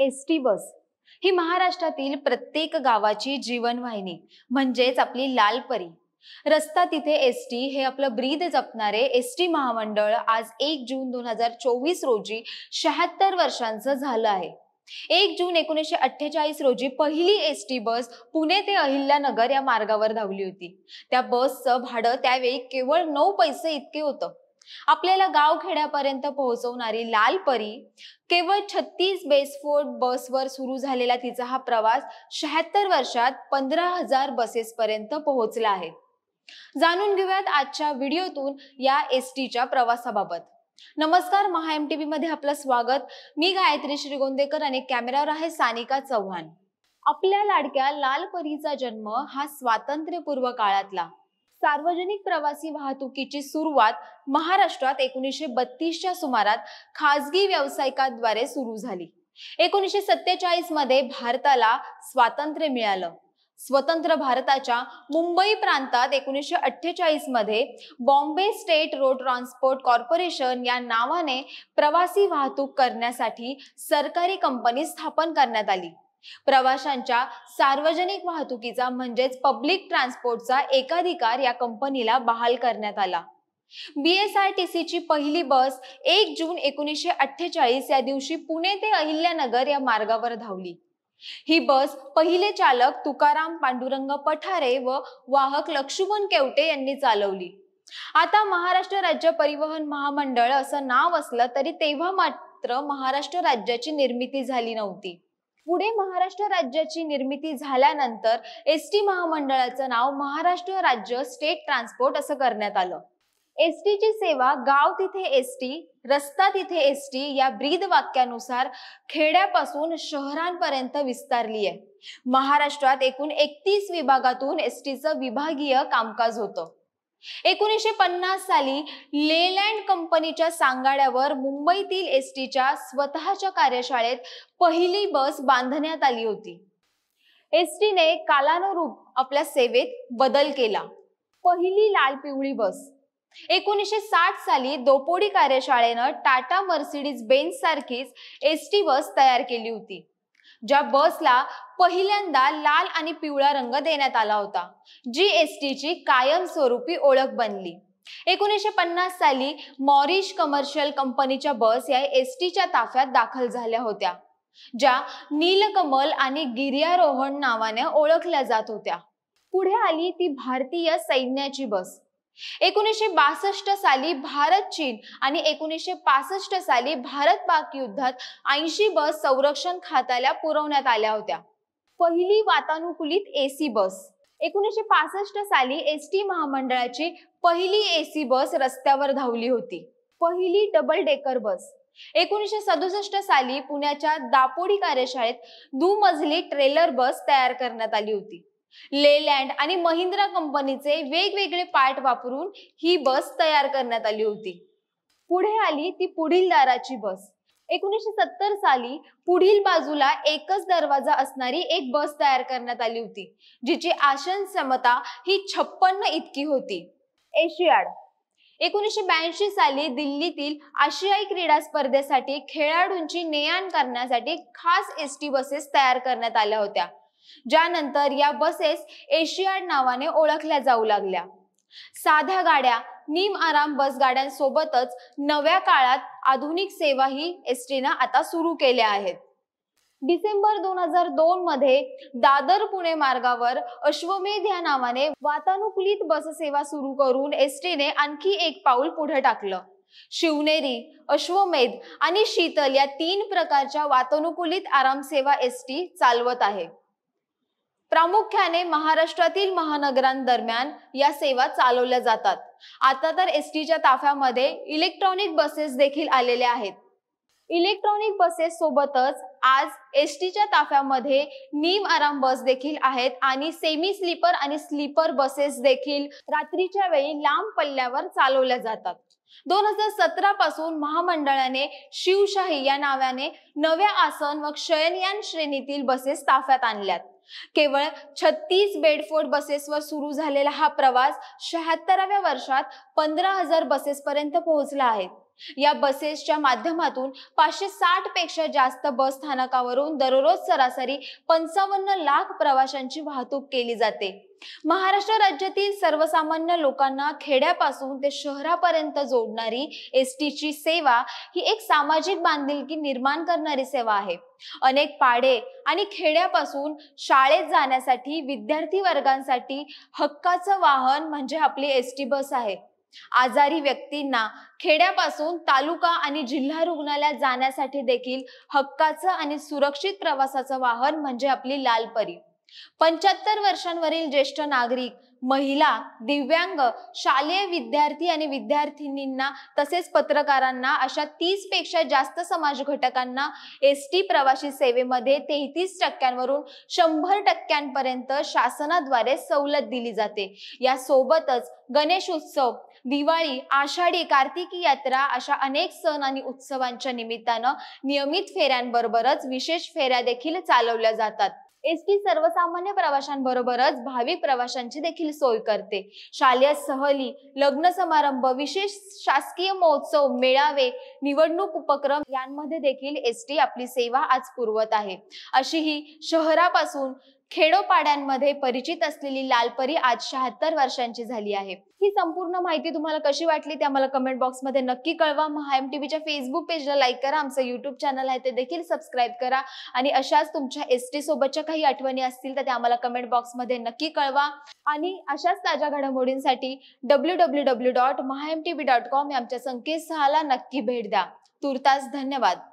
S T bus ही महाराष्ट्रातील प्रत्येक गावाची जीवनवाहिनी म्हणजेच आपली लाल परी रस्ता तिथे एस टी हे आपलं ब्रीद जपणारे एस टी महामंडळ आज एक जून दोन हजार चोवीस रोजी शहात्तर वर्षांचं झालं आहे एक जून एकोणीसशे अठ्ठेचाळीस रोजी पहिली एस टी बस पुणे ते अहिल्यानगर या मार्गावर धावली होती त्या बसचं भाडं त्यावेळी केवळ नऊ पैसे इतके होतं आपल्याला गावखेड्यापर्यंत पोहोचवणारी लाल परी केवळ छत्तीस बेसफोर्ट बसवर सुरू झालेला तिचा हा प्रवास शहात्तर वर्षात पंधरा हजार पर्यंत पोहोचला आहे जाणून घेऊयात आजच्या व्हिडिओतून या एस टीच्या प्रवासाबाबत नमस्कार महा एम मध्ये आपलं स्वागत मी गायत्री श्रीगोंदेकर आणि कॅमेरावर आहे सानिका चव्हाण आपल्या लाडक्या लाल परीचा जन्म हा स्वातंत्र्यपूर्व काळातला सार्वजनिक प्रवासी वाहतुकीची सुरुवात महाराष्ट्रात एकोणीसशे बत्तीसच्या सुमारात खासगी व्यावसायिकाद्वारे सुरू झाली एकोणीसशे सत्तेचाळीस मध्ये भारताला स्वातंत्र्य मिळालं स्वतंत्र भारताच्या मुंबई प्रांतात एकोणीसशे अठ्ठेचाळीस मध्ये Bombay state road transport corporation या नावाने प्रवासी वाहतूक करण्यासाठी सरकारी कंपनी स्थापन करण्यात आली प्रवाशांच्या सार्वजनिक वाहतुकीचा म्हणजेच पब्लिक ट्रान्सपोर्टचा एकाधिकार या कंपनीला बहाल करण्यात आला ची पहिली बस एक जून एकोणीसशे अठ्ठेचाळीस या दिवशी पुणे ते अहिल्यानगर या मार्गावर धावली ही बस पहिले चालक तुकाराम पांडुरंग पठारे व वाहक लक्ष्मण केवटे यांनी चालवली आता महाराष्ट्र राज्य परिवहन महामंडळ असं नाव असलं तरी तेव्हा मात्र महाराष्ट्र राज्याची निर्मिती झाली नव्हती पुढे महाराष्ट्र राज्याची निर्मिती झाल्यानंतर एस टी महामंडळाचं नाव महाराष्ट्र राज्य स्टेट ट्रान्सपोर्ट असं करण्यात आलं एस टीची सेवा गाव तिथे एस टी रस्ता तिथे एस टी या ब्रीद वाक्यानुसार खेड्यापासून शहरांपर्यंत विस्तारली आहे महाराष्ट्रात एकूण एकतीस विभागातून एस टीचं विभागीय कामकाज होतं एकोणीसशे पन्नास साली लेलँड कंपनीच्या सांगाड्यावर मुंबईतील एस टीच्या स्वतःच्या कार्यशाळेत पहिली बस बांधण्यात आली होती एस टीने कालानुरूप आपल्या सेवेत बदल केला पहिली लाल पिवळी बस एकोणीसशे साठ साली दोपोडी कार्यशाळेनं टाटा मर्सिडीज बेंच सारखीच एस बस तयार केली होती ज्या बसला पहिल्यांदा लाल आणि पिवळा रंग देण्यात आला होता जी एस टीची कायमस्वरूपी ओळख बनली एकोणीसशे पन्नास साली मॉरिश कमर्शियल कंपनीच्या बस या एस टीच्या ताफ्यात दाखल झाल्या होत्या ज्या नीलकमल आणि गिर्यारोहण नावाने ओळखल्या जात होत्या पुढे आली ती भारतीय सैन्याची बस एकोणीसशे बासष्ट साली भारत चीन आणि एकोणीसशे पासष्ट साली भारत पाक युद्धात ऐंशी बस संरक्षण खात्याला पुरवण्यात आल्या होत्या पहिली वातानुकूलित एसी बस एकोणीसशे पासष्ट साली एस टी महामंडळाची पहिली एसी बस रस्त्यावर धावली होती पहिली डबल डेकर बस एकोणीसशे सदुसष्ट साली पुण्याच्या दापोडी कार्यशाळेत दुमजली ट्रेलर बस तयार करण्यात आली होती लेलँड आणि महिंद्रा कंपनीचे वेगवेगळे पार्ट वापरून ही बस तयार करण्यात आली होती पुढे आली ती पुढील दाराची बस एकोणीसशे सत्तर साली पुढील बाजूला एकच दरवाजा असणारी एक बस तयार करण्यात आली होती जिची आसन क्षमता ही छप्पन्न इतकी होती एशियाड एकोणीसशे ब्याऐंशी साली दिल्लीतील आशियाई क्रीडा स्पर्धेसाठी खेळाडूंची ने आण करण्यासाठी खास एस टी बसेस तयार करण्यात आल्या होत्या ज्यानंतर या बसेस एशियाड नावाने ओळखल्या जाऊ लागल्या साध्या गाड्या निम आराम बस गाड्यांसोबतच नव्या काळात आधुनिक सेवाही एस टीनं आता सुरू केल्या आहेत डिसेंबर 2002 हजार दोन मध्ये दादर पुणे मार्गावर अश्वमेध या नावाने वातानुकूलित बससेवा सुरू करून एस टीने आणखी एक पाऊल पुढे टाकलं शिवनेरी अश्वमेध आणि शीतल या तीन प्रकारच्या वातानुकूलित आरामसेवा एस टी चालवत आहे प्रामुख्याने महाराष्ट्रातील महानगरांदरम्यान या सेवा चालवल्या जातात आता तर एस टीच्या ताफ्यामध्ये इलेक्ट्रॉनिक बसेस देखील आलेले आहेत इलेक्ट्रॉनिक बसेस सोबतच आज एस टीच्या ताफ्यामध्ये नीम आराम बस देखील आहेत आणि सेमी स्लीपर आणि स्लीपर बसेस देखील रात्रीच्या वेळी लांब पल्ल्यावर चालवल्या जातात दोन हजार सतरा पासून महामंडळाने शिवशाही या नावाने नव्या आसन व क्षयनयान श्रेणीतील बसेस ताफ्यात आणल्यात केवळ छत्तीस बेडफोर्ड बसेसवर सुरू झालेला हा प्रवास शहात्तराव्या वर्षात पंधरा हजार बसेसपर्यंत पोहोचला आहे या बसेसच्या माध्यमातून पाचशे साठ पेक्षा जास्त बस स्थानकावरून दररोज सरासरी पंचावन्न लाख प्रवाशांची वाहतूक केली जाते महाराष्ट्र राज्यातील सर्वसामान्य लोकांना खेड्यापासून ते शहरापर्यंत जोडणारी एस टीची सेवा ही एक सामाजिक बांधिलकी निर्माण करणारी सेवा आहे अनेक पाडे आणि खेड्यापासून शाळेत जाण्यासाठी विद्यार्थी वर्गांसाठी हक्काचं वाहन म्हणजे आपली एस टी बस आहे आजारी व्यक्तींना खेड्यापासून तालुका आणि जिल्हा रुग्णालयात जाण्यासाठी देखील हक्काचं आणि सुरक्षित प्रवासाचं वाहन म्हणजे आपली लालपरी पंच्याहत्तर वर्षांवरील ज्येष्ठ नागरिक महिला दिव्यांग शालेय विद्यार्थी आणि विद्यार्थिनींना तसेच पत्रकारांना अशा तीस पेक्षा जास्त समाज घटकांना एस टी प्रवासी सेवेमध्ये तेहतीस टक्क्यांवरून शंभर टक्क्यांपर्यंत शासनाद्वारे सवलत दिली जाते या सोबतच उत्सव दिवाळी आषाढी कार्तिकी यात्रा अशा अनेक सण आणि उत्सवांच्या निमित्तानं नियमित फेऱ्यांबरोबरच विशेष फेऱ्या देखील चालवल्या जातात एसटी सर्वसामान्य प्रवाशांबरोबरच भाविक प्रवाशांची देखील सोय करते शालेय सहली लग्न समारंभ विशेष शासकीय महोत्सव मेळावे निवडणूक उपक्रम यांमध्ये देखील एसटी आपली सेवा आज पुरवत आहे अशी ही शहरापासून खेडोपाड्यांमध्ये परिचित असलेली लालपरी आज शहात्तर वर्षांची झाली आहे ही संपूर्ण माहिती तुम्हाला कशी वाटली ते आम्हाला कमेंट बॉक्समध्ये नक्की कळवा टी व्हीच्या फेसबुक पेजला लाईक करा आमचं युट्यूब चॅनल आहे ते देखील सबस्क्राईब करा आणि अशाच तुमच्या एस टी सोबतच्या काही आठवणी असतील तर त्या आम्हाला कमेंट बॉक्समध्ये नक्की कळवा आणि अशाच ताज्या घडामोडींसाठी डब्ल्यू डब्ल्यू डब्ल्यू डॉट महाएम व्ही डॉट कॉम आमच्या संकेतस्थळाला नक्की भेट द्या तुर्तास धन्यवाद